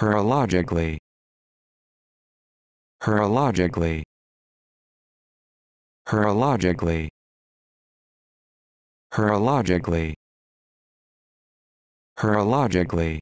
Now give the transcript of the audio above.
horologically horologically horologically horologically horologically